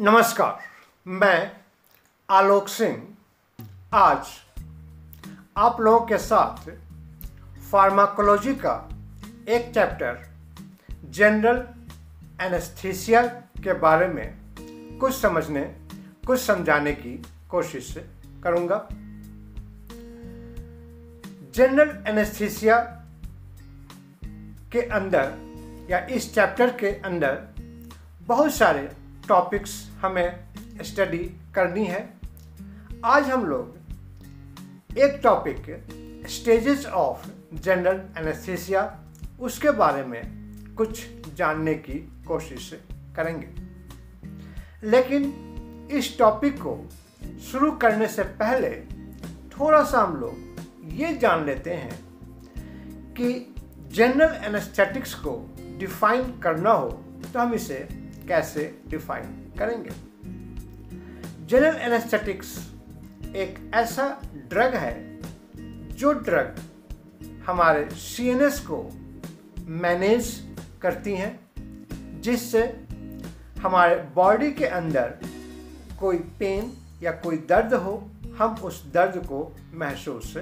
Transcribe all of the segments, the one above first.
नमस्कार मैं आलोक सिंह आज आप लोगों के साथ फार्माकोलॉजी का एक चैप्टर जनरल एनेस्थीसिया के बारे में कुछ समझने कुछ समझाने की कोशिश करूंगा जनरल एनेस्थीसिया के अंदर या इस चैप्टर के अंदर बहुत सारे टॉपिक्स हमें स्टडी करनी है आज हम लोग एक topic stages of general anaesthesia उसके बारे में कुछ जानने की कोशिश करेंगे लेकिन इस टॉपिक को शुरू करने से पहले थोड़ा सा हम लोग ये जान लेते हैं कि जनरल एनेस्थेटिक्स को डिफाइन करना हो तो हम इसे कैसे डिफाइन करेंगे जनरल एनेस्थेटिक्स एक ऐसा ड्रग है जो ड्रग हमारे सी को मैनेज करती हैं जिससे हमारे बॉडी के अंदर कोई पेन या कोई दर्द हो हम उस दर्द को महसूस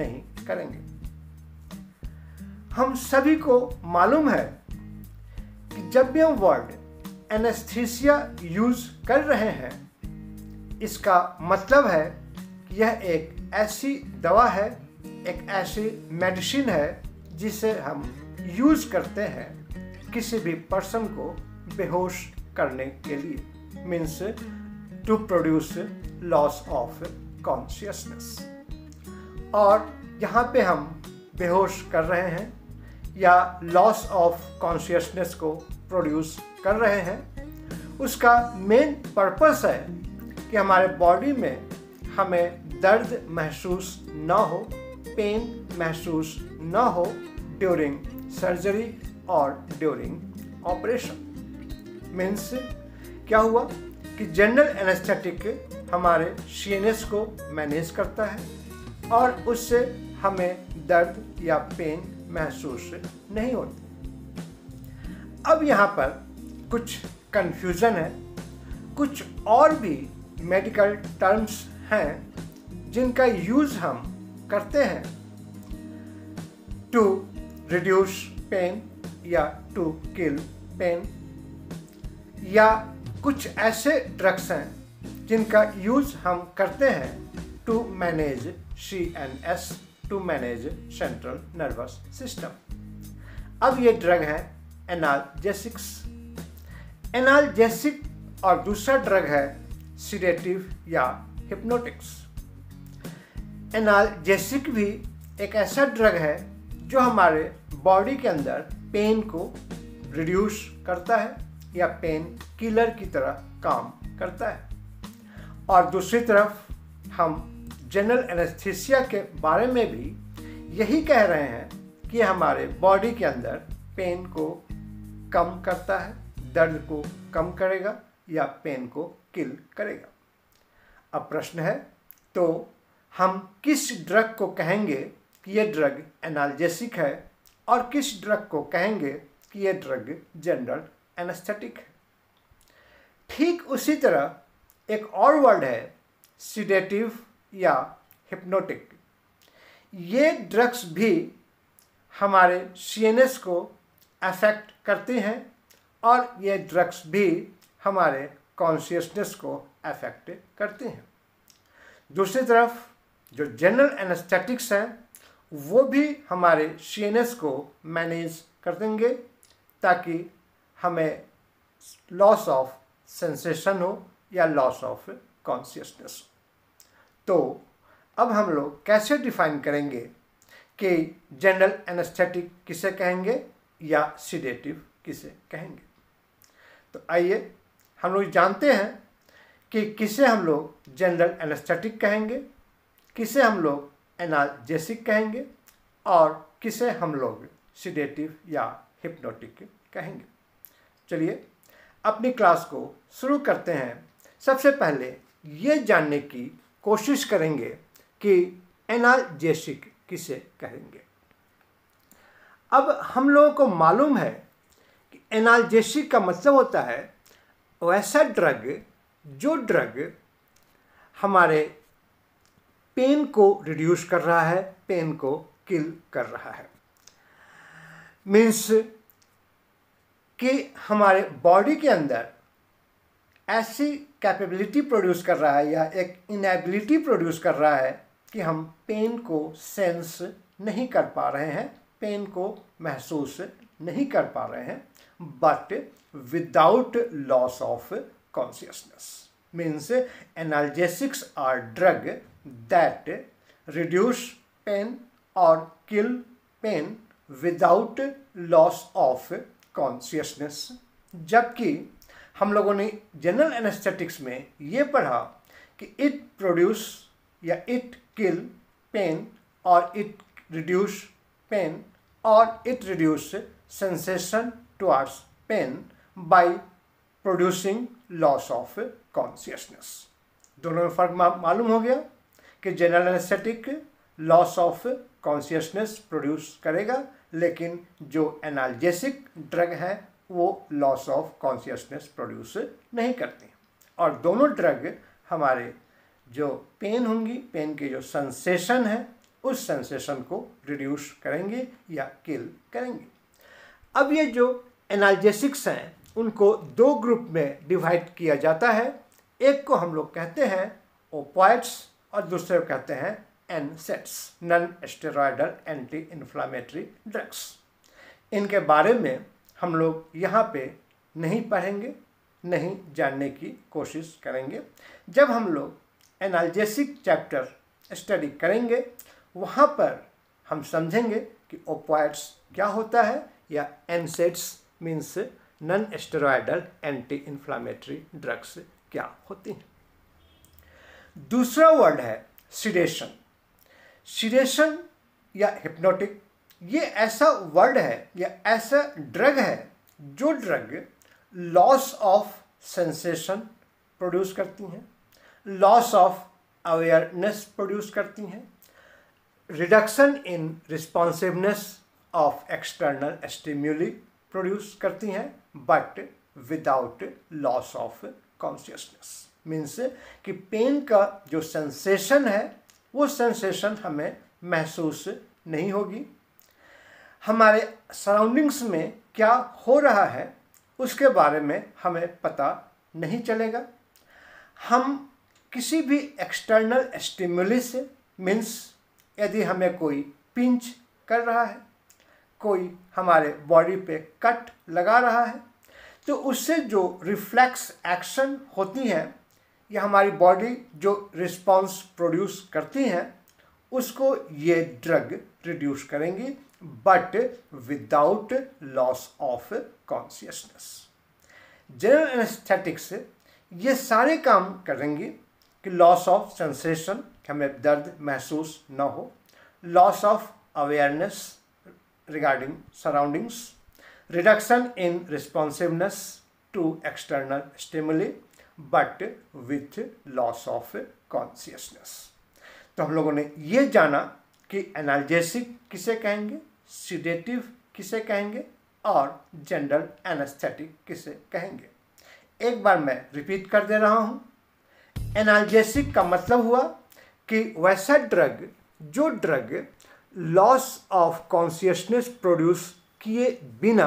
नहीं करेंगे हम सभी को मालूम है कि जब भी हम वर्ड एनेस्थीसिया यूज कर रहे हैं इसका मतलब है कि यह एक ऐसी दवा है एक ऐसी मेडिसिन है जिसे हम यूज करते हैं किसी भी पर्सन को बेहोश करने के लिए means to produce loss of consciousness और यहाँ पे हम बेहोश कर रहे हैं या लॉस ऑफ कॉन्शियसनेस को प्रोड्यूस कर रहे हैं उसका मेन पर्पस है कि हमारे बॉडी में हमें दर्द महसूस ना हो पेन महसूस ना हो ड्यूरिंग सर्जरी और ड्यूरिंग ऑपरेशन मीन्स क्या हुआ कि जनरल एनेस्थेटिक हमारे सीएनएस को मैनेज करता है और उससे हमें दर्द या पेन महसूस नहीं होती अब यहाँ पर कुछ कन्फ्यूज़न है कुछ और भी मेडिकल टर्म्स हैं जिनका यूज़ हम करते हैं टू रिड्यूस पेन या टू किल पेन या कुछ ऐसे ड्रग्स हैं जिनका यूज़ हम करते हैं to manage C N S to manage central nervous system अब ये ड्रग हैं एनाल्जेसिक्स एनाल्जेसिक और दूसरा ड्रग है सीडेटिव या हिप्नोटिक्स एनाल्जेसिक भी एक ऐसा ड्रग है जो हमारे बॉडी के अंदर पेन को रिड्यूस करता है या पेन किलर की तरह काम करता है और दूसरी तरफ हम जनरल एनेस्थीसिया के बारे में भी यही कह रहे हैं कि हमारे बॉडी के अंदर पेन को कम करता है दर्द को कम करेगा या पेन को किल करेगा अब प्रश्न है तो हम किस ड्रग को कहेंगे कि यह ड्रग एनाल्जेसिक है और किस ड्रग को कहेंगे कि यह ड्रग जनरल एनेस्थेटिक है ठीक उसी तरह एक और वर्ड है सीडेटिव या हिप्नोटिक ये ड्रग्स भी हमारे सी को अफेक्ट करती हैं और ये ड्रग्स भी हमारे कॉन्शियसनेस को अफेक्ट करती हैं दूसरी तरफ जो जनरल एनेस्थेटिक्स हैं वो भी हमारे सीएनएस को मैनेज कर देंगे ताकि हमें लॉस ऑफ सेंसेशन हो या लॉस ऑफ कॉन्शियसनेस तो अब हम लोग कैसे डिफाइन करेंगे कि जनरल एनेस्थेटिक किसे कहेंगे या सीडेटिव किसे कहेंगे तो आइए हम लोग जानते हैं कि किसे हम लोग जनरल एनेस्थेटिक कहेंगे किसे हम लोग एनाजेसिक कहेंगे और किसे हम लोग सीडेटिव या हिप्नोटिक कहेंगे चलिए अपनी क्लास को शुरू करते हैं सबसे पहले ये जानने की कोशिश करेंगे कि एनाजेसिक किसे कहेंगे अब हम लोगों को मालूम है कि एनाल्जेसिक का मतलब होता है वैसा ड्रग जो ड्रग हमारे पेन को रिड्यूस कर रहा है पेन को किल कर रहा है मीन्स कि हमारे बॉडी के अंदर ऐसी कैपेबिलिटी प्रोड्यूस कर रहा है या एक इनेबिलिटी प्रोड्यूस कर रहा है कि हम पेन को सेंस नहीं कर पा रहे हैं पेन को महसूस नहीं कर पा रहे हैं but without loss of consciousness means analgesics are drug that reduce pain और kill pain without loss of consciousness जबकि हम लोगों ने जनरल एनेस्थेटिक्स में ये पढ़ा कि इट प्रोड्यूस या इट किल पेन और इट रिड्यूस पेन और it reduce sensation towards pain by producing loss of consciousness दोनों में फर्क मालूम हो गया कि general anaesthetic loss of consciousness produce करेगा लेकिन जो एनाल्जेसिक ड्रग है वो लॉस ऑफ कॉन्शियसनेस प्रोड्यूस नहीं करते और दोनों ड्रग हमारे जो पेन होंगी पेन के जो सेंसेशन है उस सेंसेशन को रिड्यूस करेंगे या किल करेंगे अब ये जो एनाल्जेसिक्स हैं उनको दो ग्रुप में डिवाइड किया जाता है एक को हम लोग कहते हैं ओपॉइट्स और दूसरे को कहते हैं NSAIDs non steroidal anti inflammatory drugs इनके बारे में हम लोग यहाँ पे नहीं पढ़ेंगे नहीं जानने की कोशिश करेंगे जब हम लोग एनाल्जेसिक चैप्टर स्टडी करेंगे वहाँ पर हम समझेंगे कि ओपॉइड्स क्या होता है या NSAIDs means non steroidal anti inflammatory drugs क्या होती हैं दूसरा वर्ड है सीडेशन सीडेशन या हिप्नोटिक ये ऐसा वर्ड है या ऐसा ड्रग है जो drug loss of sensation produce करती हैं लॉस ऑफ अवेयरनेस प्रोड्यूस करती हैं reduction in responsiveness of external stimuli produce करती हैं but without loss of consciousness means कि पेन का जो सेंसेशन है वो सेंसेशन हमें महसूस नहीं होगी हमारे सराउंडिंग्स में क्या हो रहा है उसके बारे में हमें पता नहीं चलेगा हम किसी भी एक्सटर्नल स्टिमुलस मीन्स यदि हमें कोई पिंच कर रहा है कोई हमारे बॉडी पे कट लगा रहा है तो उससे जो रिफ्लेक्स एक्शन होती हैं या हमारी बॉडी जो रिस्पांस प्रोड्यूस करती हैं उसको ये ड्रग रिड्यूस करेंगी but without loss of consciousness general anaesthetics ये सारे काम करेंगी कि लॉस ऑफ सेंसेशन कि हमें दर्द महसूस न हो loss of awareness regarding surroundings reduction in responsiveness to external stimuli but with loss of consciousness तो हम लोगों ने ये जाना कि एनाल्जेसिक किसे कहेंगे सीडेटिव किसे कहेंगे और जनरल एनास्थेटिक किसे कहेंगे एक बार मैं रिपीट कर दे रहा हूँ एनाल्जेसिक का मतलब हुआ कि वैसा ड्रग जो drug loss of consciousness produce किए बिना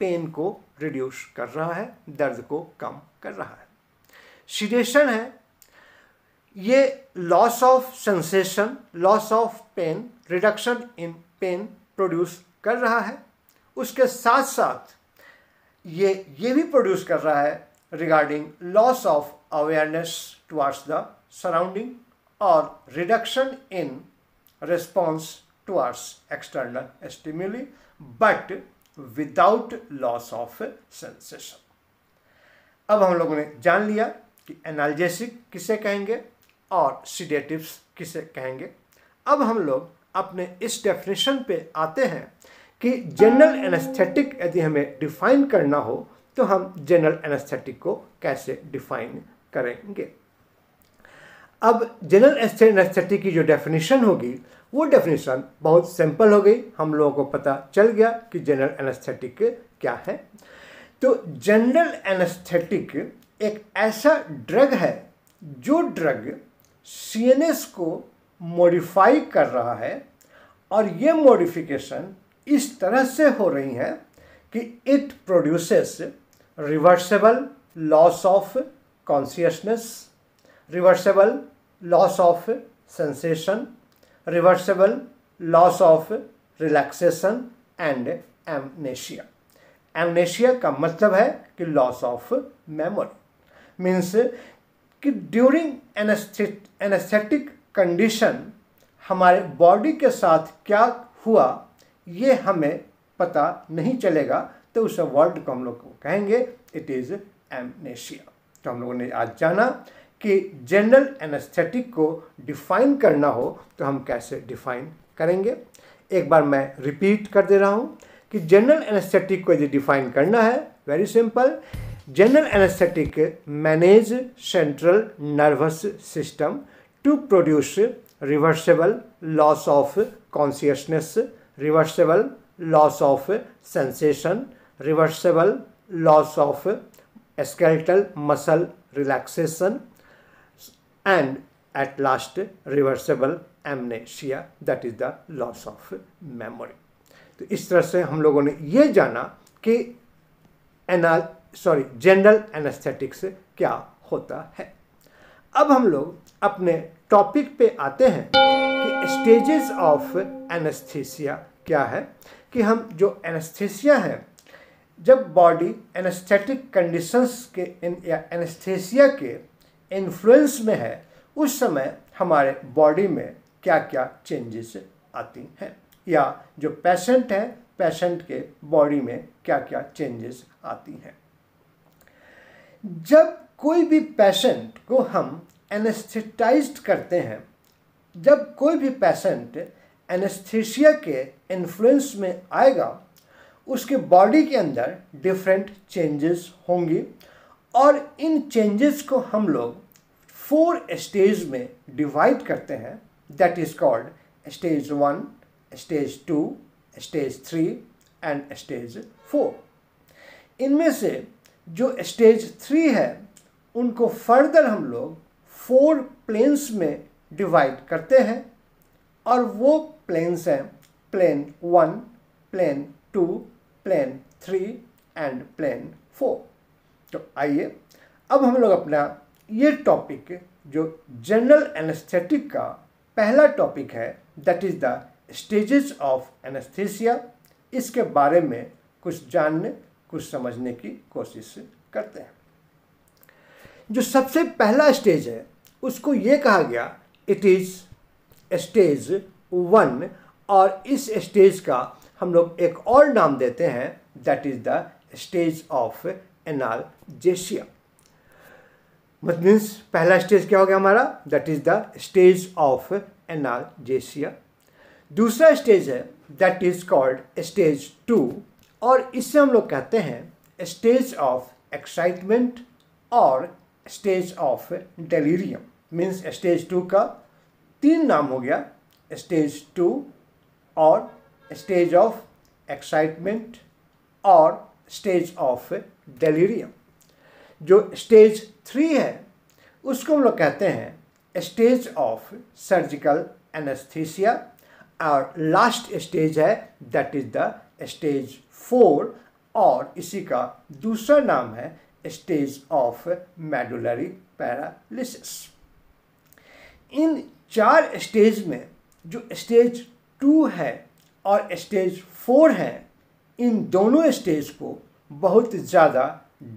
पेन को रिड्यूस कर रहा है दर्द को कम कर रहा है सीडेशन है ये loss of sensation loss of pain reduction in pain produce कर रहा है उसके साथ साथ ये ये भी प्रोड्यूस कर रहा है regarding loss of awareness towards the surrounding or reduction in response towards external stimuli but without loss of sensation. अब हम लोगों ने जान लिया कि एनाल्जेसिक किसे कहेंगे और सीडेटिवस किसे कहेंगे अब हम लोग अपने इस डेफिनेशन पे आते हैं कि जनरल एनेस्थेटिक यदि हमें डिफाइन करना हो तो हम जनरल एनेस्थेटिक को कैसे डिफाइन करेंगे अब जनरल एस्थेटिक की जो डेफिनेशन होगी वो डेफिनेशन बहुत सिंपल हो गई हम लोगों को पता चल गया कि जनरल एनेस्थेटिक क्या है तो जनरल एनेस्थेटिक एक ऐसा ड्रग है जो ड्रग सी को मॉडिफाई कर रहा है और ये मॉडिफिकेशन इस तरह से हो रही है कि it produces reversible loss of consciousness reversible loss of sensation reversible loss of relaxation and amnesia amnesia का मतलब है कि लॉस ऑफ मेमोरी मीन्स कि ड्यूरिंग एनेस्थेटिक कंडीशन हमारे बॉडी के साथ क्या हुआ ये हमें पता नहीं चलेगा तो उस वर्ड को हम लोग कहेंगे इट इज़ एमनेशिया तो हम लोगों ने आज जाना कि जनरल एनेस्थेटिक को डिफाइन करना हो तो हम कैसे डिफाइन करेंगे एक बार मैं रिपीट कर दे रहा हूँ कि जनरल एनेस्थेटिक को यदि डिफाइन करना है very simple general anaesthetic manage central nervous system to produce reversible loss of consciousness reversible loss of sensation reversible loss of skeletal muscle relaxation and at last reversible amnesia that is the loss of memory तो इस तरह से हम लोगों ने ये जाना कि एना सॉरी जनरल एनास्थेटिक्स क्या होता है अब हम लोग अपने टॉपिक पे आते हैं कि स्टेजेस ऑफ एनेस्थीसिया क्या है कि हम जो एनेस्थीसिया है जब बॉडी एनेस्थेटिक कंडीशंस के या एनेस्थेसिया के इन्फ्लुएंस में है उस समय हमारे बॉडी में क्या क्या चेंजेस आती हैं या जो पेशेंट है पेशेंट के बॉडी में क्या क्या चेंजेस आती हैं जब कोई भी पेशेंट को हम एनेस्थेटाइज करते हैं जब कोई भी पेशेंट एनेस्थीसिया के इन्फ्लुएंस में आएगा उसके बॉडी के अंदर डिफरेंट चेंजेस होंगी और इन चेंजेस को हम लोग फोर स्टेज में डिवाइड करते हैं that is called stage one stage two stage three and stage four इनमें से जो स्टेज थ्री है उनको फर्दर हम लोग फोर प्लेन्स में डिवाइड करते हैं और वो प्लेन्स हैं plane one plane two plane three and plane four तो आइए अब हम लोग अपना ये टॉपिक जो जनरल एनेस्थेटिक का पहला टॉपिक है that is the stages of anaesthesia इसके बारे में कुछ जानने कुछ समझने की कोशिश करते हैं जो सबसे पहला स्टेज है उसको ये कहा गया इट इज़ स्टेज वन और इस स्टेज का हम लोग एक और नाम देते हैं that is the stage of analgesia मत मीन्स पहला स्टेज क्या हो गया हमारा that is the stage of analgesia दूसरा स्टेज है that is called stage two और इससे हम लोग कहते हैं स्टेज ऑफ एक्साइटमेंट और stage of delirium means stage two का तीन नाम हो गया स्टेज टू और स्टेज ऑफ एक्साइटमेंट और स्टेज ऑफ डेलीरियम जो स्टेज थ्री है उसको हम लोग कहते हैं स्टेज ऑफ सर्जिकल एनेस्थीसिया और लास्ट स्टेज है that is the stage four और इसी का दूसरा नाम है स्टेज ऑफ मेडुलरी पैरालिसिस इन चार स्टेज में जो स्टेज टू है और स्टेज फोर है इन दोनों स्टेज को बहुत ज़्यादा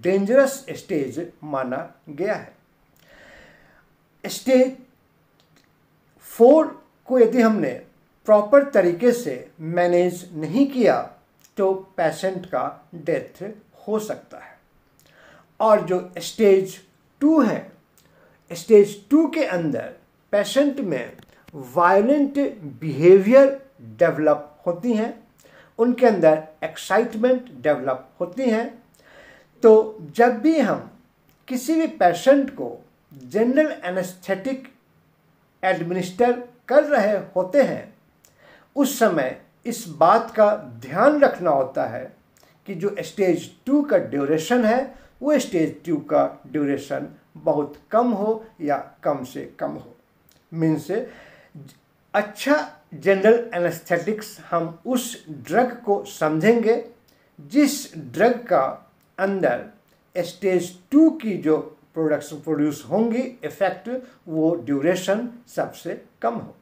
डेंजरस स्टेज माना गया है स्टेज फोर को यदि हमने प्रॉपर तरीके से मैनेज नहीं किया तो पेशेंट का डेथ हो सकता है और जो स्टेज टू है स्टेज टू के अंदर पेशेंट में वायलेंट बिहेवियर डेवलप होती हैं उनके अंदर एक्साइटमेंट डेवलप होती हैं तो जब भी हम किसी भी पेशेंट को जनरल एनेस्थेटिक एडमिनिस्टर कर रहे होते हैं उस समय इस बात का ध्यान रखना होता है कि जो स्टेज टू का ड्यूरेशन है वो स्टेज टू का ड्यूरेशन बहुत कम हो या कम से कम हो मीन्स अच्छा जनरल एनेस्थेटिक्स हम उस ड्रग को समझेंगे जिस ड्रग का अंदर स्टेज टू की जो प्रोडक्शन प्रोड्यूस होंगी इफेक्ट वो ड्यूरेशन सबसे कम हो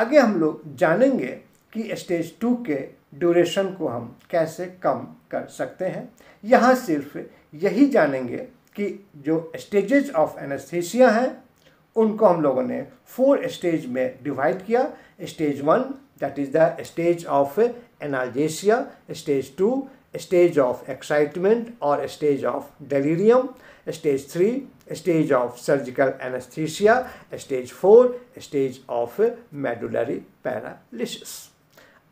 आगे हम लोग जानेंगे कि स्टेज टू के ड्यूरेशन को हम कैसे कम कर सकते हैं यहाँ सिर्फ यही जानेंगे कि जो स्टेजेस ऑफ एनेस्थीसिया हैं उनको हम लोगों ने फोर स्टेज में डिवाइड किया stage one that is the stage of analgesia stage two stage of excitement और stage of delirium stage three stage of surgical anaesthesia stage four stage of medullary paralysis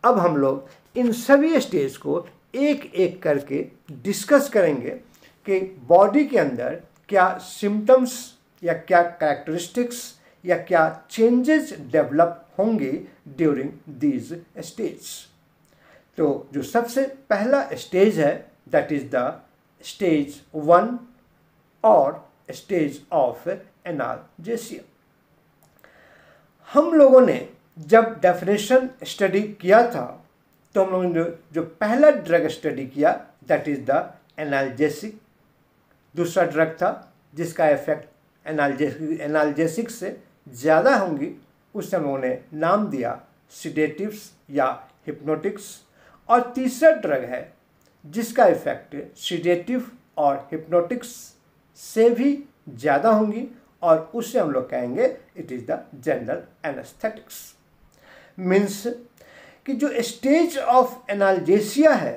अब हम लोग इन सभी stage को एक एक करके डिस्कस करेंगे कि बॉडी के अंदर क्या सिम्टम्स या क्या कैरेक्टरिस्टिक्स या क्या चेंजेस डेवलप होंगी ड्यूरिंग दीज स्टेज तो जो सबसे पहला स्टेज है that is the stage one और स्टेज ऑफ एनालजेसिया हम लोगों ने जब डेफिनेशन स्टडी किया था तो हम लोगों ने जो पहला ड्रग स्टडी किया दैट इज़ द एनालजेसिक दूसरा ड्रग था जिसका इफेक्ट एनालजेसिक एनालजेसिक से ज़्यादा होंगी उस समय उन्हें नाम दिया सिडेटिव्स या हिप्नोटिक्स और तीसरा ड्रग है जिसका इफेक्ट सिडेटिव और हिप्नोटिक्स से भी ज़्यादा होंगी और उससे हम लोग कहेंगे it is the general anaesthetics means कि जो स्टेज ऑफ एनालजेसिया है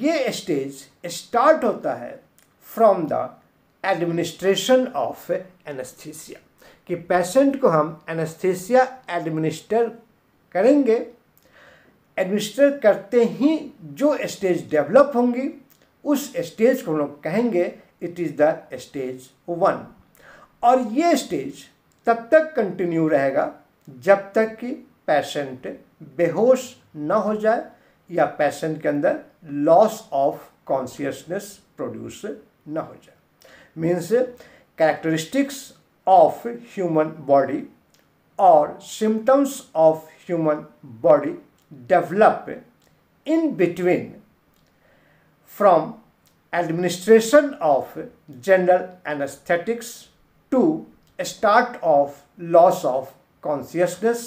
ये स्टेज स्टार्ट होता है from the administration of anaesthesia कि पेशेंट को हम एनेस्थेसिया एडमिनिस्टर करेंगे एडमिनिस्टर करते ही जो स्टेज डेवलप होंगी उस स्टेज को हम लोग कहेंगे it is the stage one और ये स्टेज तब तक कंटिन्यू रहेगा जब तक कि पेशेंट बेहोश न हो जाए या पेशेंट के अंदर लॉस ऑफ कॉन्सियसनेस प्रोड्यूस न हो जाए means characteristics of human body or symptoms of human body develop in between from administration of general anesthetics to start of loss of consciousness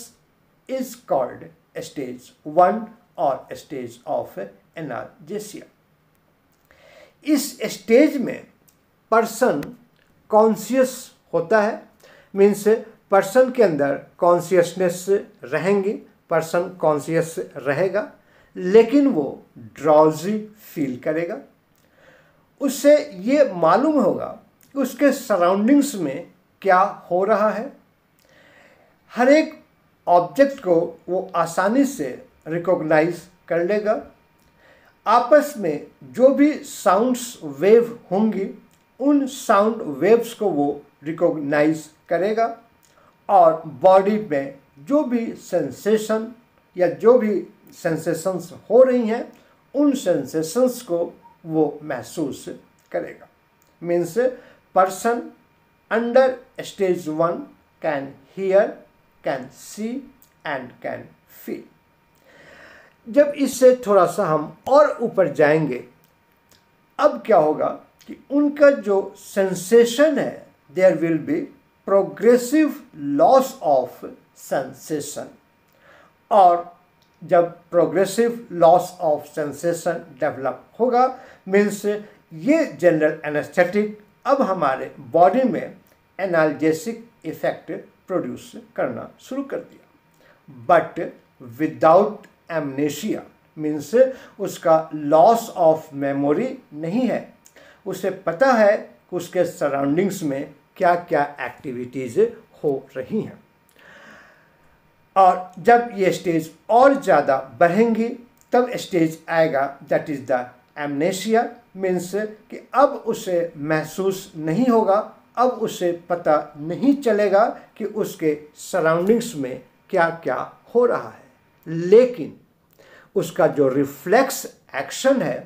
is called stage 1 और stage of एनाजेसिया इस stage में person conscious होता है means person के अंदर consciousness रहेंगी person conscious रहेगा लेकिन वो ड्राउजी फील करेगा उससे ये मालूम होगा उसके सराउंडिंग्स में क्या हो रहा है हर एक ऑब्जेक्ट को वो आसानी से रिकॉग्नाइज कर लेगा आपस में जो भी साउंड्स वेव होंगी उन साउंड वेव्स को वो रिकॉग्नाइज करेगा और बॉडी में जो भी सेंसेशन या जो भी सेंसेशंस हो रही हैं उन सेंसेशंस को वो महसूस करेगा means person under stage one can hear can see and can feel जब इससे थोड़ा सा हम और ऊपर जाएंगे अब क्या होगा कि उनका जो सेंसेशन है there will be progressive loss of sensation और जब progressive loss of sensation develop होगा मीन्स ये जनरल एनेस्थेटिक अब हमारे बॉडी में एनाल्जेसिक इफेक्ट प्रोड्यूस करना शुरू कर दिया बट विदाउट एमनेशिया मीन्स उसका लॉस ऑफ मेमोरी नहीं है उसे पता है उसके सराउंडिंग्स में क्या क्या एक्टिविटीज़ हो रही हैं और जब ये स्टेज और ज़्यादा बढ़ेंगी तब स्टेज आएगा that is the amnesia means कि अब उसे महसूस नहीं होगा अब उसे पता नहीं चलेगा कि उसके सराउंडिंग्स में क्या क्या हो रहा है लेकिन उसका जो रिफ्लेक्स एक्शन है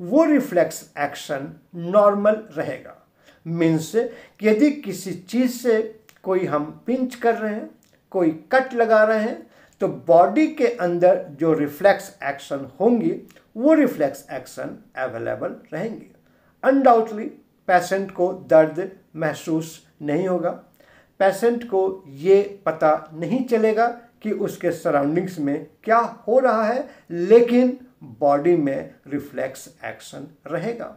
वो रिफ्लेक्स एक्शन नॉर्मल रहेगा मीन्स यदि किसी चीज़ से कोई हम पिंच कर रहे हैं कोई कट लगा रहे हैं तो बॉडी के अंदर जो रिफ्लेक्स एक्शन होंगी वो रिफ्लेक्स एक्शन अवेलेबल रहेंगे अनडाउटली पेशेंट को दर्द महसूस नहीं होगा पेशेंट को ये पता नहीं चलेगा कि उसके सराउंडिंग्स में क्या हो रहा है लेकिन बॉडी में रिफ्लेक्स एक्शन रहेगा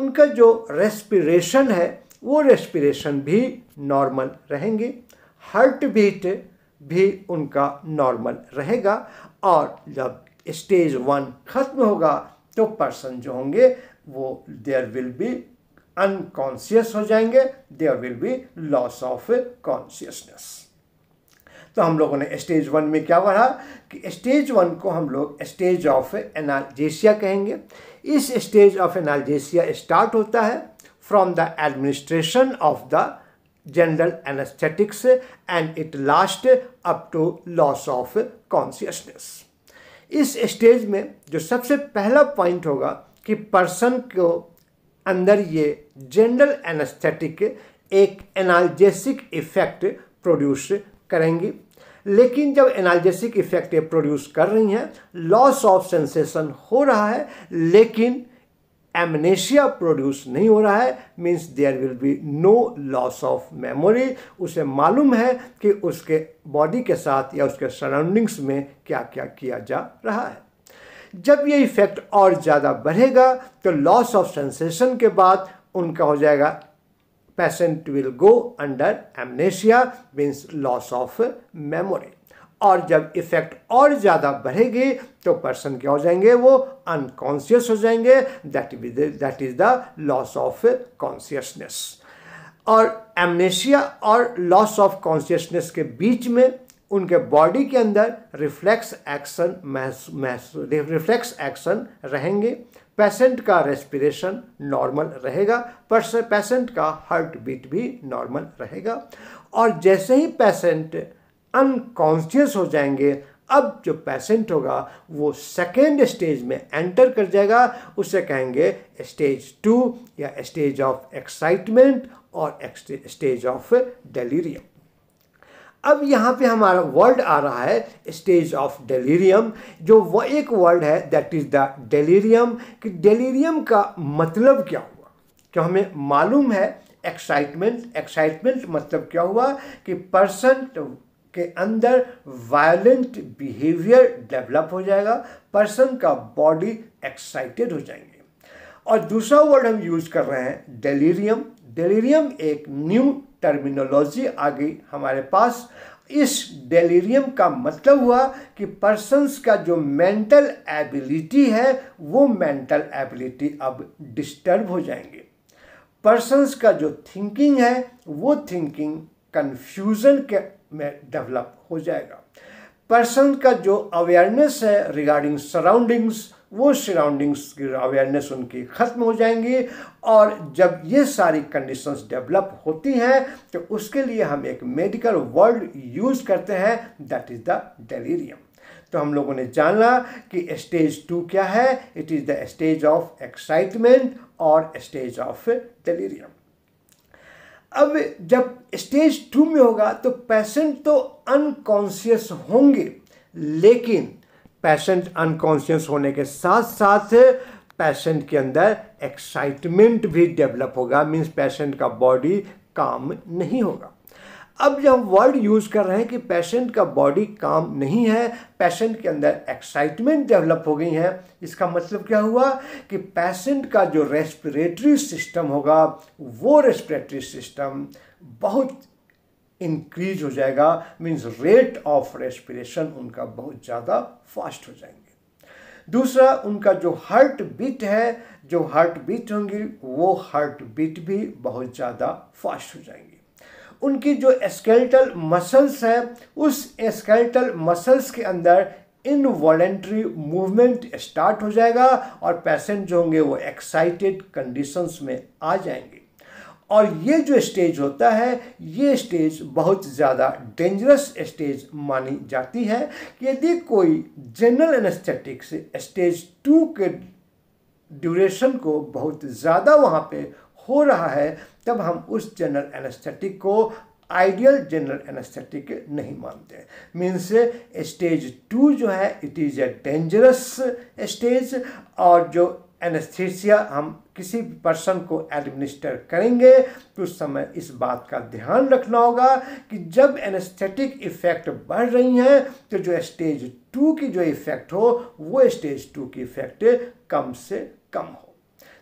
उनका जो रेस्पिरेशन है वो रेस्पिरेशन भी नॉर्मल रहेंगे हार्ट बीट भी उनका नॉर्मल रहेगा और जब स्टेज वन ख़त्म होगा तो पर्सन जो होंगे वो देयर विल बी अनकॉन्सियस हो जाएंगे there will be loss of consciousness तो हम लोगों ने स्टेज वन में क्या पढ़ा कि स्टेज वन को हम लोग स्टेज ऑफ एनाजेशिया कहेंगे इस स्टेज ऑफ एनाल्जेसिया स्टार्ट होता है from the administration of the general anaesthetics and it last up to loss of consciousness इस स्टेज में जो सबसे पहला पॉइंट होगा कि पर्सन को अंदर ये जनरल एनेस्थेटिक एक एनाल्जेसिक इफेक्ट प्रोड्यूस करेंगी लेकिन जब एनाल्जेसिक इफेक्ट ये प्रोड्यूस कर रही हैं लॉस ऑफ सेंसेशन हो रहा है लेकिन एमनेशिया प्रोड्यूस नहीं हो रहा है means there will be no loss of memory उसे मालूम है कि उसके बॉडी के साथ या उसके सराउंडिंग्स में क्या क्या किया जा रहा है जब ये इफेक्ट और ज़्यादा बढ़ेगा तो लॉस ऑफ सेंसेशन के बाद उनका हो जाएगा patient will go under amnesia means loss of memory और जब इफेक्ट और ज़्यादा बढ़ेगी तो पर्सन क्या हो जाएंगे वो अनकॉन्शियस हो जाएंगे that that is the loss of consciousness और एमनेशिया और लॉस ऑफ कॉन्शियसनेस के बीच में उनके बॉडी के अंदर रिफ्लेक्स एक्शन रिफ्लेक्स एक्शन रहेंगे पेशेंट का रेस्पिरेशन नॉर्मल रहेगा पर पेशेंट का हार्ट बीट भी नॉर्मल रहेगा और जैसे ही पेशेंट अनकॉन्शियस हो जाएंगे अब जो पेशेंट होगा वो सेकेंड स्टेज में एंटर कर जाएगा उसे कहेंगे स्टेज टू या स्टेज ऑफ एक्साइटमेंट और स्टेज ऑफ डेलीरियम अब यहाँ पे हमारा वर्ल्ड आ रहा है स्टेज ऑफ डेलीरियम जो वो एक वर्ड है दैट इज़ द डेलीरियम कि डेलीरियम का मतलब क्या हुआ जो तो हमें मालूम है एक्साइटमेंट एक्साइटमेंट मतलब क्या हुआ कि पर्सन के अंदर वायलेंट बिहेवियर डेवलप हो जाएगा पर्सन का बॉडी एक्साइटेड हो जाएंगे और दूसरा वर्ड हम यूज़ कर रहे हैं डेलीरियम डेलीरियम एक न्यू टर्मिनोलॉजी आ गई हमारे पास इस डेलीरियम का मतलब हुआ कि पर्सनस का जो मेंटल एबिलिटी है वो मेंटल एबिलिटी अब डिस्टर्ब हो जाएंगे पर्सनस का जो थिंकिंग है वो थिंकिंग कन्फ्यूज़न के में डेवलप हो जाएगा पर्सन का जो अवेयरनेस है रिगार्डिंग सराउंडिंग्स वो सराउंडिंग्स की अवेयरनेस उनकी ख़त्म हो जाएंगी और जब ये सारी कंडीशंस डेवलप होती हैं तो उसके लिए हम एक मेडिकल वर्ड यूज़ करते हैं दैट इज़ द डेलीरियम तो हम लोगों ने जाना कि स्टेज टू क्या है it is the stage of excitement और स्टेज ऑफ डेलीरियम अब जब स्टेज टू में होगा तो पेशेंट तो अनकॉन्शियस होंगे लेकिन पेशेंट अनकॉन्शियस होने के साथ साथ पेशेंट के अंदर एक्साइटमेंट भी डेवलप होगा मीन्स पेशेंट का बॉडी काम नहीं होगा अब जब हम वर्ड यूज़ कर रहे हैं कि पेशेंट का बॉडी काम नहीं है पेशेंट के अंदर एक्साइटमेंट डेवलप हो गई है इसका मतलब क्या हुआ कि पेशेंट का जो रेस्पिरेटरी सिस्टम होगा वो रेस्पिरेटरी सिस्टम बहुत इंक्रीज हो जाएगा मीन्स रेट ऑफ रेस्पिरेशन उनका बहुत ज़्यादा फास्ट हो जाएंगे दूसरा उनका जो हार्ट बीट है जो हार्ट बीट होंगी वो हार्ट बीट भी बहुत ज़्यादा फास्ट हो जाएंगी उनकी जो स्केल्टल मसल्स हैं उस स्केल्टल मसल्स के अंदर इनवॉलेंट्री मूवमेंट स्टार्ट हो जाएगा और पेशेंट जो होंगे वो एक्साइटेड कंडीशंस में आ जाएंगे और ये जो स्टेज होता है ये स्टेज बहुत ज़्यादा डेंजरस स्टेज मानी जाती है यदि कोई जनरल एनेस्थेटिक से स्टेज टू के ड्यूरेशन को बहुत ज़्यादा वहाँ पे हो रहा है तब हम उस जनरल एनेस्थेटिक को आइडियल जनरल एनेस्थेटिक नहीं मानते मीन्स स्टेज टू जो है it is a dangerous stage और जो एनेस्थीसिया हम किसी पर्सन को एडमिनिस्टर करेंगे तो उस समय इस बात का ध्यान रखना होगा कि जब एनेस्थेटिक इफ़ेक्ट बढ़ रही हैं तो जो स्टेज टू की जो इफ़ेक्ट हो वो स्टेज टू की इफ़ेक्ट कम से कम हो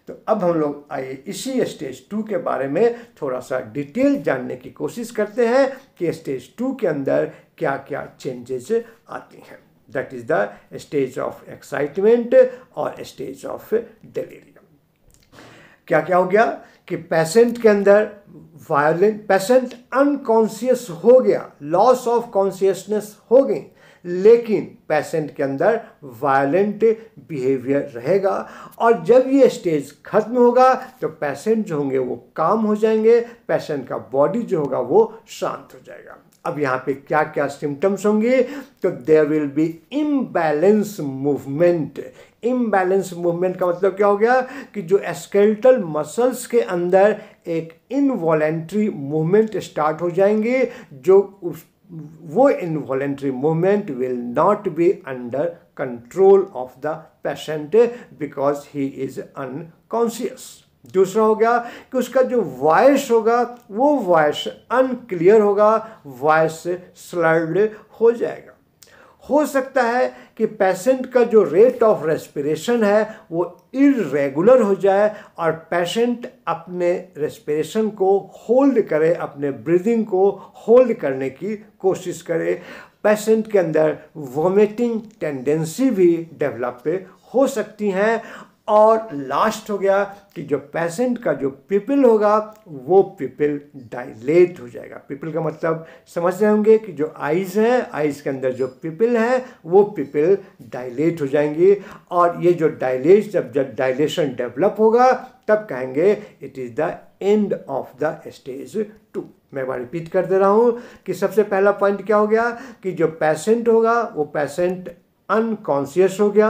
तो अब हम लोग आइए इसी स्टेज टू के बारे में थोड़ा सा डिटेल जानने की कोशिश करते हैं कि स्टेज टू के अंदर क्या क्या चेंजेस आती हैं that is the stage of excitement और स्टेज ऑफ डेलीरियम क्या क्या हो गया कि पेशेंट के अंदर वायलिन पेशेंट अनकॉन्सियस हो गया लॉस ऑफ कॉन्सियसनेस हो गई लेकिन पेशेंट के अंदर वायलेंट बिहेवियर रहेगा और जब ये स्टेज खत्म होगा तो पेशेंट जो होंगे वो काम हो जाएंगे पेशेंट का बॉडी जो होगा वो शांत हो जाएगा अब यहाँ पे क्या क्या सिम्टम्स होंगे तो there will be imbalance movement imbalance movement का मतलब क्या हो गया कि जो एस्केल्टल मसल्स के अंदर एक इनवॉलेंट्री मूवमेंट स्टार्ट हो जाएंगे जो उस वो involuntary movement will not be under control of the patient because he is unconscious दूसरा हो गया कि उसका जो वॉयस होगा वो वॉयस अनक्लियर होगा वॉइस स्लर्ड हो जाएगा हो सकता है कि पेशेंट का जो रेट ऑफ रेस्पिरेशन है वो इरेगुलर हो जाए और पेशेंट अपने रेस्पिरेशन को होल्ड करे अपने ब्रीदिंग को होल्ड करने की कोशिश करे पेशेंट के अंदर वॉमिटिंग टेंडेंसी भी डेवलप हो सकती हैं और लास्ट हो गया कि जो पेशेंट का जो पिपिल होगा वो पिपिल डायलेट हो जाएगा पिपिल का मतलब समझ रहे होंगे कि जो आइज़ है आइज़ के अंदर जो पिपिल है वो पिपिल डायलेट हो जाएंगी और ये जो डायलेट जब जब डायलेशन डेवलप होगा तब कहेंगे it is the end of the stage two मैं बार रिपीट कर दे रहा हूँ कि सबसे पहला पॉइंट क्या हो गया कि जो पेशेंट होगा वो पेशेंट अनकॉन्शियस हो गया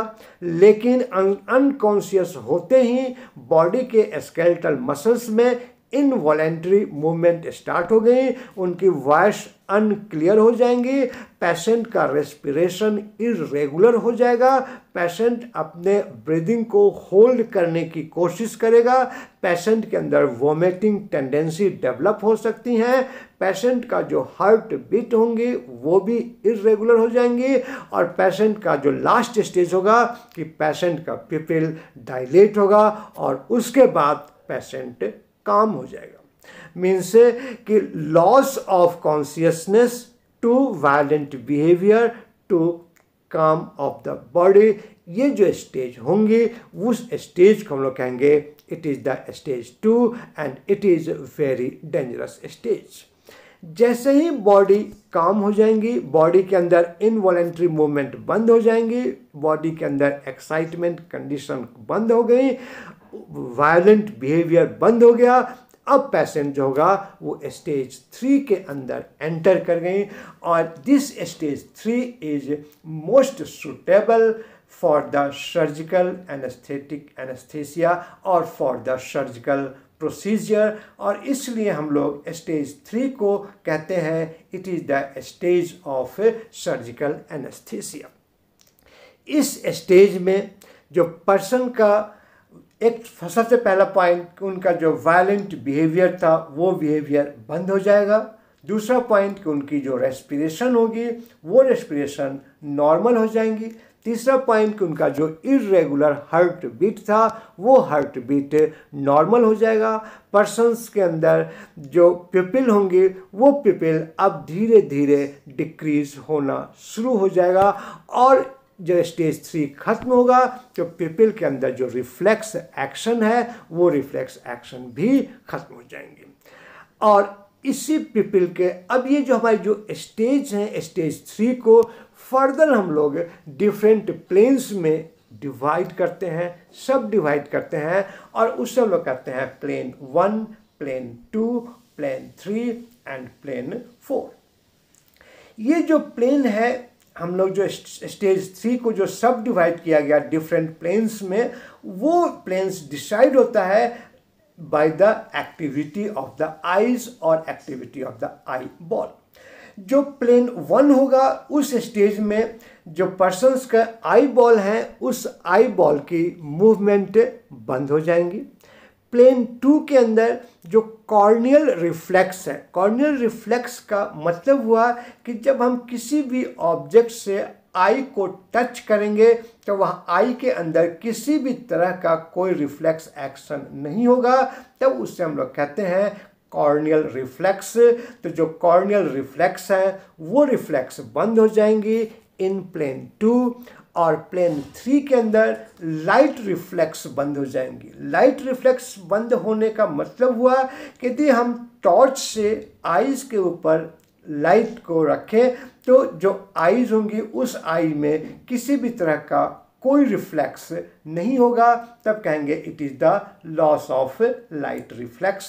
लेकिन अनकॉन्शियस अं-, होते ही बॉडी के स्केल्टल मसल्स में इनवॉलेंट्री मूवमेंट स्टार्ट हो गई उनकी वॉइस अनक्लियर हो जाएंगी पेशेंट का रेस्पिरेशन इरेगुलर हो जाएगा पेशेंट अपने ब्रीदिंग को होल्ड करने की कोशिश करेगा पेशेंट के अंदर वोमिटिंग टेंडेंसी डेवलप हो सकती हैं पेशेंट का जो हार्ट बीट होंगी वो भी इरेगुलर हो जाएंगी और पेशेंट का जो लास्ट स्टेज होगा कि पेशेंट का पिपिल डायलेट होगा और उसके बाद पेशेंट काम हो जाएगा मीन्स कि loss of consciousness to violent behaviour to calm of the body ये जो स्टेज होंगी उस स्टेज को हम लोग कहेंगे it is the stage two and it is very dangerous stage जैसे ही बॉडी काम हो जाएंगी बॉडी के अंदर इनवॉलेंट्री मूवमेंट बंद हो जाएंगी बॉडी के अंदर एक्साइटमेंट कंडीशन बंद हो गई वायलेंट बिहेवियर बंद हो गया अब पेशेंट जो होगा वो स्टेज थ्री के अंदर एंटर कर गई और this stage three is most suitable for the surgical anaesthetic anaesthesia और फॉर द सर्जिकल प्रोसीजर और इसलिए हम लोग स्टेज थ्री को कहते हैं it is the stage of surgical anaesthesia इस स्टेज में जो पर्सन का एक सबसे पहला पॉइंट उनका जो वायलेंट बिहेवियर था वो बिहेवियर बंद हो जाएगा दूसरा पॉइंट कि उनकी जो रेस्पिरेशन होगी वो रेस्पिरेशन नॉर्मल हो जाएंगी तीसरा पॉइंट कि उनका जो इरेगुलर हार्ट बीट था वो हार्ट बीट नॉर्मल हो जाएगा पर्सनस के अंदर जो पिपिल होंगी वो पिपिल अब धीरे धीरे डिक्रीज होना शुरू हो जाएगा और जो स्टेज थ्री खत्म होगा तो पीपल के अंदर जो रिफ्लेक्स एक्शन है वो रिफ्लेक्स एक्शन भी खत्म हो जाएंगे और इसी पीपल के अब ये जो हमारे जो स्टेज हैं स्टेज थ्री को फर्दर हम लोग डिफरेंट प्लेन्स में डिवाइड करते हैं सब डिवाइड करते हैं और उससे हम लोग कहते हैं plane one plane two plane three and plane four ये जो प्लेन है हम लोग जो स्टेज थ्री को जो सब डिवाइड किया गया डिफरेंट प्लेन्स में वो प्लेन्स डिसाइड होता है by the activity of the eyes और activity of the eyeball जो प्लेन वन होगा उस स्टेज में जो पर्सन्स का आई बॉल हैं उस आई बॉल की मूवमेंट बंद हो जाएंगी प्लेन टू के अंदर जो कॉर्नियल रिफ्लेक्स है कॉर्नियल रिफ्लेक्स का मतलब हुआ कि जब हम किसी भी ऑब्जेक्ट से आई को टच करेंगे तो वह आई के अंदर किसी भी तरह का कोई रिफ्लेक्स एक्शन नहीं होगा तब तो उससे हम लोग कहते हैं कॉर्नियल रिफ्लेक्स तो जो कॉर्नियल रिफ्लेक्स है वो रिफ्लेक्स बंद हो जाएंगी इन प्लेन टू और प्लेन थ्री के अंदर लाइट रिफ्लेक्स बंद हो जाएंगी लाइट रिफ्लेक्स बंद होने का मतलब हुआ कि यदि हम टॉर्च से आइज़ के ऊपर लाइट को रखें तो जो आइज़ होंगी उस आई में किसी भी तरह का कोई रिफ्लेक्स नहीं होगा तब कहेंगे it is the loss of light reflex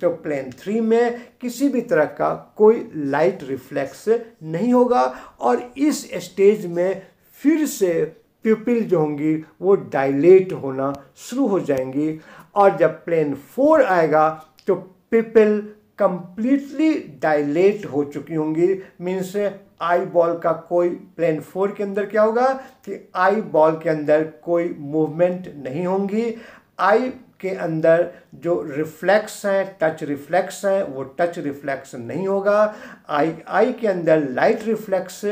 तो प्लेन थ्री में किसी भी तरह का कोई लाइट रिफ्लेक्स नहीं होगा और इस स्टेज में फिर से प्यूपिल जो होंगी वो डायलेट होना शुरू हो जाएंगी और जब प्लेन फोर आएगा तो पिपिल कम्प्लीटली डायलेट हो चुकी होंगी मीन्स आई बॉल का कोई प्लेन फोर के अंदर क्या होगा कि आई बॉल के अंदर कोई मूवमेंट नहीं होंगी आई के अंदर जो रिफ्लेक्स हैं टच रिफ्लेक्स हैं वो टच रिफ्लेक्स नहीं होगा आई आई के अंदर लाइट रिफ्लेक्स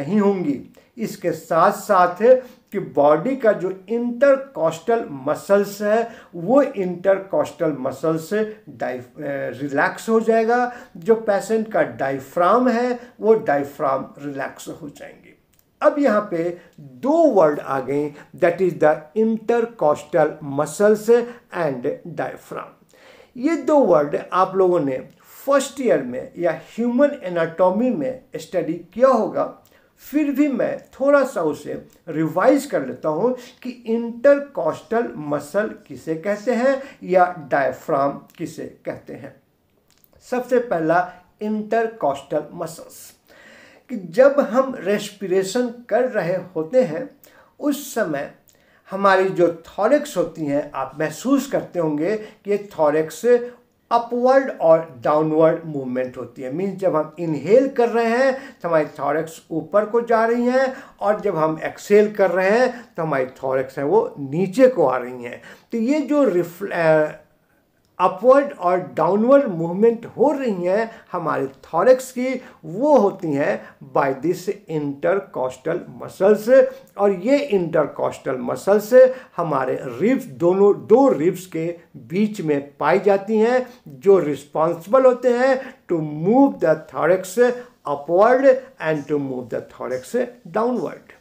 नहीं होंगी इसके साथ साथ कि बॉडी का जो इंटरकॉस्टल मसल्स है वो इंटरकॉस्टल मसल्स डाइ रिलैक्स हो जाएगा जो पेशेंट का डाइफ्राम है वो डाइफ्राम रिलैक्स हो जाएंगे अब यहाँ पे दो वर्ड आ गए that is the intercostal muscles and diaphragm ये दो वर्ड आप लोगों ने फर्स्ट ईयर में या ह्यूमन एनाटॉमी में स्टडी किया होगा फिर भी मैं थोड़ा सा उसे रिवाइज कर लेता हूँ कि इंटरकॉस्टल मसल किसे कहते हैं या डायफ्राम किसे कहते हैं सबसे पहला इंटरकॉस्टल मसल्स कि जब हम रेस्पिरेशन कर रहे होते हैं उस समय हमारी जो थॉरेक्स होती हैं आप महसूस करते होंगे कि ये थॉरेक्स अपवर्ड और डाउनवर्ड मूवमेंट होती है मीन्स जब हम इनहेल कर रहे हैं तो हमारी थॉरेक्स ऊपर को जा रही हैं और जब हम एक्सेल कर रहे हैं तो हमारी थॉरेक्स हैं वो नीचे को आ रही हैं तो ये जो रिफ्ल अपवर्ड और डाउनवर्ड मूवमेंट हो रही हैं हमारे थॉरेक्स की वो होती हैं बाय दिस इंटरकॉस्टल मसल्स और ये इंटरकॉस्टल मसल्स हमारे रिब्स दोनों दो रिब्स के बीच में पाई जाती हैं जो रिस्पॉन्सिबल होते हैं to move the thorax upward and to move the thorax downward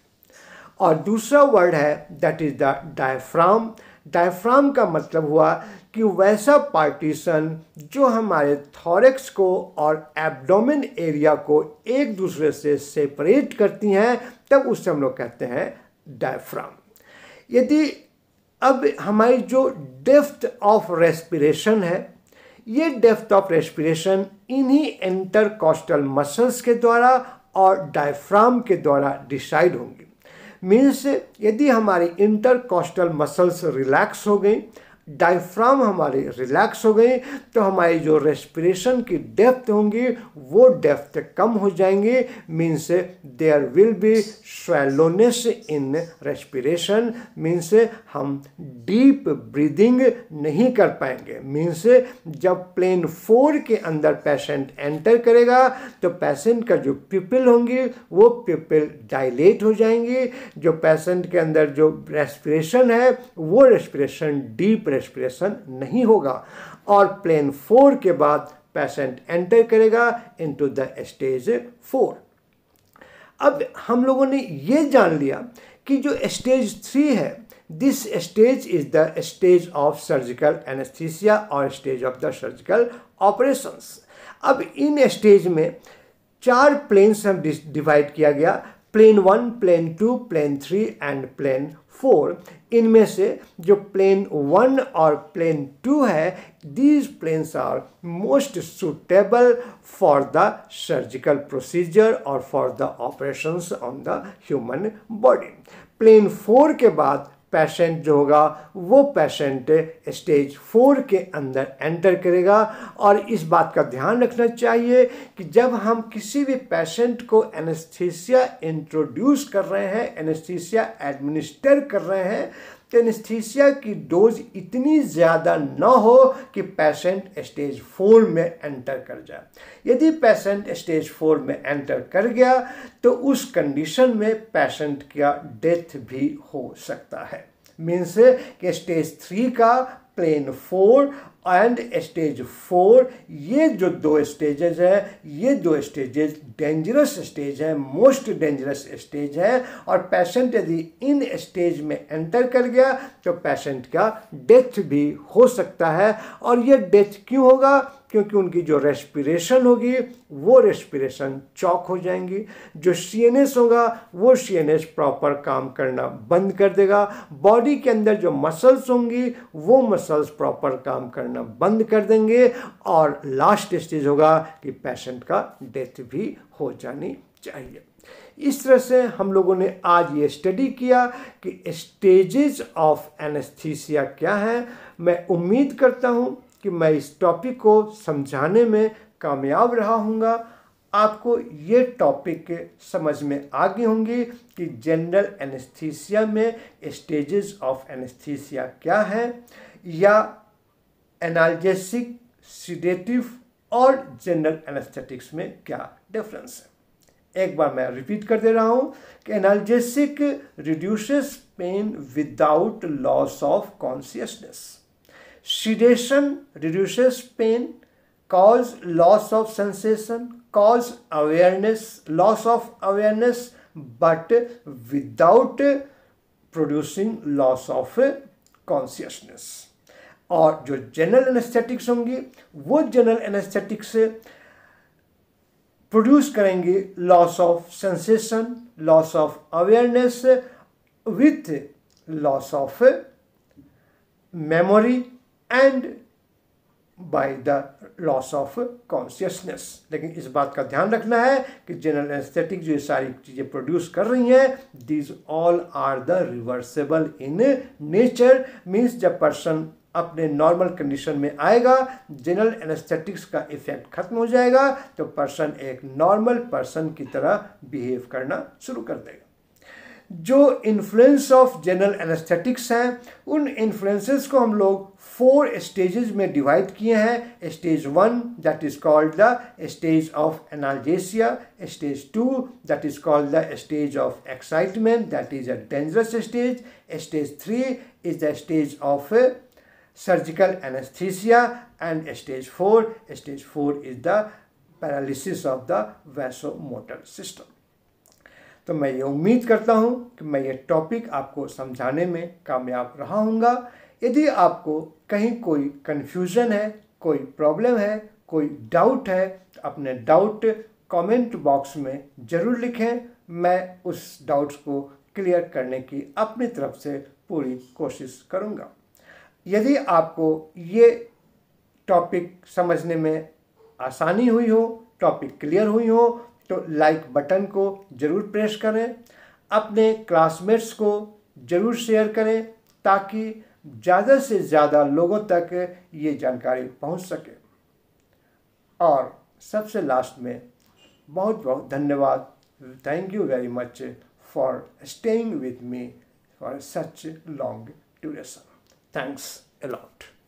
और दूसरा वर्ड है that is the diaphragm diaphragm का मतलब हुआ कि वैसा पार्टीशन जो हमारे थॉरेक्स को और एब्डोमिन एरिया को एक दूसरे से सेपरेट करती हैं तब उससे हम लोग कहते हैं डायफ्राम यदि अब हमारी जो डेफ्थ ऑफ रेस्पिरेशन है ये डेफ्थ ऑफ रेस्पिरेशन इन्हीं इंटरकॉस्टल मसल्स के द्वारा और डायफ्राम के द्वारा डिसाइड होंगी मीन्स यदि हमारी इंटरकॉस्टल मसल्स रिलैक्स हो गई डायफ्राम हमारे रिलैक्स हो गए तो हमारी जो रेस्पिरेशन की डेप्थ होंगी वो डेप्थ कम हो जाएंगे means there will be shallowness in respiration means हम डीप ब्रीदिंग नहीं कर पाएंगे मीन्स जब प्लेन फोर के अंदर पेशेंट एंटर करेगा तो पेशेंट का जो पिपिल होंगी वो पिपिल डायलेट हो जाएंगे जो पेशेंट के अंदर जो रेस्पिरेशन है वो रेस्पिरेशन डीप रेस्पिरेशन रेस्पिरेशन नहीं होगा और प्लेन फोर के बाद पेशेंट एंटर करेगा इनटू द स्टेज फोर अब हम लोगों ने ये जान लिया कि जो स्टेज थ्री है this stage is the stage of surgical anaesthesia और stage of the surgical operations अब इन स्टेज में चार प्लेन्स हम डिवाइड किया गया plane one plane two plane three and plane four इनमें से जो प्लेन वन और प्लेन टू है these planes are most suitable for the surgical procedure और for the operations on the human body plane four के बाद patient जो होगा वो पेशेंट स्टेज फोर के अंदर एंटर करेगा और इस बात का ध्यान रखना चाहिए कि जब हम किसी भी पेशेंट को एनेस्थीसिया इंट्रोड्यूस कर रहे हैं एनेस्थीसिया एडमिनिस्टर कर रहे हैं एनेस्थीसिया की डोज इतनी ज़्यादा न हो कि पेशेंट स्टेज फोर में एंटर कर जाए यदि पेशेंट स्टेज फोर में एंटर कर गया तो उस कंडीशन में पेशेंट का डेथ भी हो सकता है मीन्स कि स्टेज थ्री का plane four and stage four ये जो दो स्टेजेज हैं ये दो स्टेजेज डेंजरस स्टेज हैं मोस्ट डेंजरस स्टेज है और पेशेंट यदि इन स्टेज में एंटर कर गया तो पेशेंट का डेथ भी हो सकता है और ये डेथ क्यों होगा क्योंकि उनकी जो रेस्पिरेशन होगी वो रेस्पिरेशन चौक हो जाएंगी जो सी होगा वो सी प्रॉपर काम करना बंद कर देगा बॉडी के अंदर जो मसल्स होंगी वो मसल्स प्रॉपर काम करना बंद कर देंगे और लास्ट स्टेज होगा कि पेशेंट का डेथ भी हो जानी चाहिए इस तरह से हम लोगों ने आज ये स्टडी किया कि स्टेजेस ऑफ एनेस्थीसिया क्या है मैं उम्मीद करता हूँ कि मैं इस टॉपिक को समझाने में कामयाब रहा हूँगा आपको ये टॉपिक समझ में आ गई होंगी कि जनरल एनेस्थीसिया में स्टेजेस ऑफ एनेस्थीसिया क्या है या एनाल्जेसिक सीडेटिव और जनरल एनेस्थेटिक्स में क्या डिफरेंस है एक बार मैं रिपीट कर दे रहा हूँ कि analgesic reduces pain without loss of consciousness sedation reduces pain, cause loss of sensation, cause awareness, loss of awareness, but without producing loss of consciousness. और जो जनरल एनेस्थेटिक्स होंगे वो जनरल एनेस्थेटिक्स प्रोड्यूस करेंगे loss of sensation loss of awareness with loss of memory and by the loss of consciousness लेकिन इस बात का ध्यान रखना है कि जनरल एस्थेटिक जो ये सारी चीज़ें प्रोड्यूस कर रही हैं these all are the reversible in nature means जब पर्सन अपने नॉर्मल कंडीशन में आएगा जनरल एनेस्थेटिक्स का इफेक्ट खत्म हो जाएगा तो पर्सन एक नॉर्मल पर्सन की तरह बिहेव करना शुरू कर देगा जो इन्फ्लुएंस ऑफ जनरल एनेस्थेटिक्स हैं उन इन्फ्लुएंसेस को हम लोग फोर स्टेजेस में डिवाइड किए हैं stage one that is called the stage of analgesia stage two that is called the stage of excitement that is a dangerous stage stage three is the stage of surgical anaesthesia and stage four stage four is the paralysis of the vasomotor system तो मैं ये उम्मीद करता हूँ कि मैं ये topic आपको समझाने में कामयाब रहा हूँगा यदि आपको कहीं कोई कन्फ्यूज़न है कोई प्रॉब्लम है कोई डाउट है तो अपने डाउट कमेंट बॉक्स में ज़रूर लिखें मैं उस डाउट्स को क्लियर करने की अपनी तरफ से पूरी कोशिश करूँगा यदि आपको ये टॉपिक समझने में आसानी हुई हो टॉपिक क्लियर हुई हो तो लाइक बटन को ज़रूर प्रेस करें अपने क्लासमेट्स को ज़रूर शेयर करें ताकि ज़्यादा से ज़्यादा लोगों तक ये जानकारी पहुंच सके और सबसे लास्ट में बहुत बहुत धन्यवाद thank you very much for staying with me for such long duration thanks allot